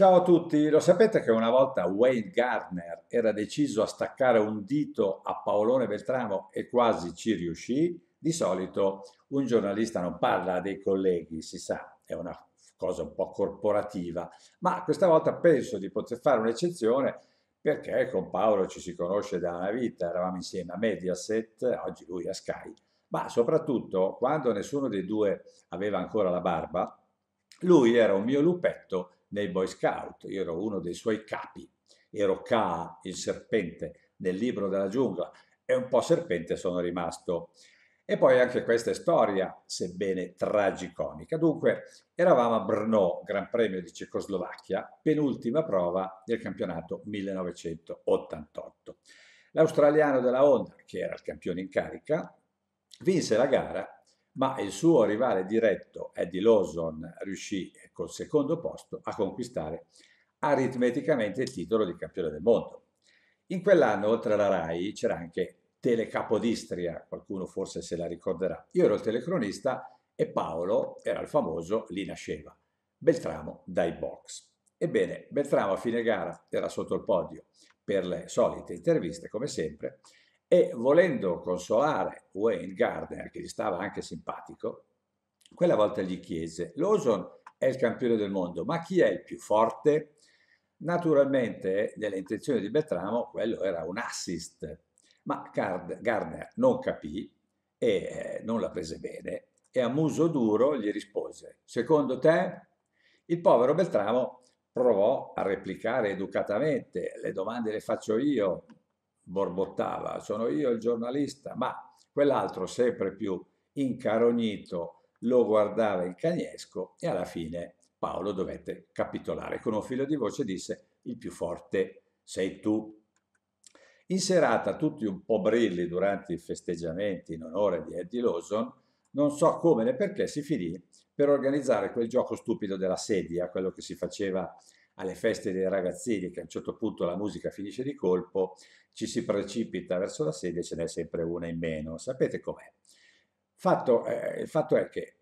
Ciao a tutti, lo sapete che una volta Wayne Gardner era deciso a staccare un dito a Paolone Beltramo e quasi ci riuscì? Di solito un giornalista non parla dei colleghi, si sa, è una cosa un po' corporativa, ma questa volta penso di poter fare un'eccezione perché con Paolo ci si conosce da una vita, eravamo insieme a Mediaset, oggi lui a Sky, ma soprattutto quando nessuno dei due aveva ancora la barba, lui era un mio lupetto nei Boy Scout, io ero uno dei suoi capi, ero Ka, il serpente, nel libro della giungla, e un po' serpente sono rimasto. E poi anche questa è storia, sebbene tragicomica. Dunque, eravamo a Brno, Gran Premio di Cecoslovacchia, penultima prova del campionato 1988. L'australiano della Honda, che era il campione in carica, vinse la gara ma il suo rivale diretto Eddie Lawson riuscì eh, col secondo posto a conquistare aritmeticamente il titolo di campione del mondo. In quell'anno, oltre alla RAI, c'era anche Telecapodistria, qualcuno forse se la ricorderà. Io ero il telecronista e Paolo era il famoso Lì nasceva, Beltramo dai box. Ebbene, Beltramo a fine gara era sotto il podio per le solite interviste, come sempre, e volendo consolare Wayne Gardner, che gli stava anche simpatico, quella volta gli chiese, Lawson è il campione del mondo, ma chi è il più forte? Naturalmente, nelle intenzioni di Beltramo, quello era un assist, ma Gardner non capì e eh, non la prese bene e a muso duro gli rispose, secondo te? Il povero Beltramo provò a replicare educatamente, le domande le faccio io, borbottava, sono io il giornalista, ma quell'altro sempre più incarognito lo guardava il cagnesco e alla fine Paolo dovette capitolare. Con un filo di voce disse il più forte sei tu. In serata, tutti un po' brilli durante i festeggiamenti in onore di Eddie Lawson, non so come né perché si finì per organizzare quel gioco stupido della sedia, quello che si faceva alle feste dei ragazzini che a un certo punto la musica finisce di colpo, ci si precipita verso la sedia e ce n'è sempre una in meno. Sapete com'è? Fatto, eh, il fatto è che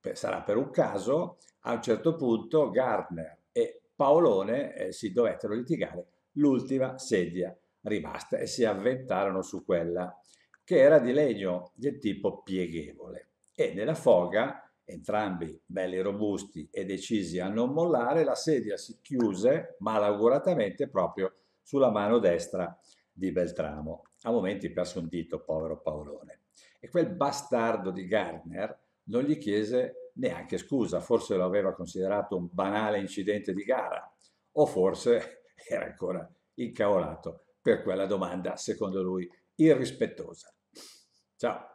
eh, sarà per un caso, a un certo punto Gardner e Paolone eh, si dovettero litigare l'ultima sedia rimasta e si avventarono su quella che era di legno del tipo pieghevole e nella foga entrambi belli robusti e decisi a non mollare, la sedia si chiuse malauguratamente proprio sulla mano destra di Beltramo. A momenti perso un dito, povero Paolone. E quel bastardo di Gardner non gli chiese neanche scusa, forse lo aveva considerato un banale incidente di gara, o forse era ancora incavolato per quella domanda, secondo lui, irrispettosa. Ciao.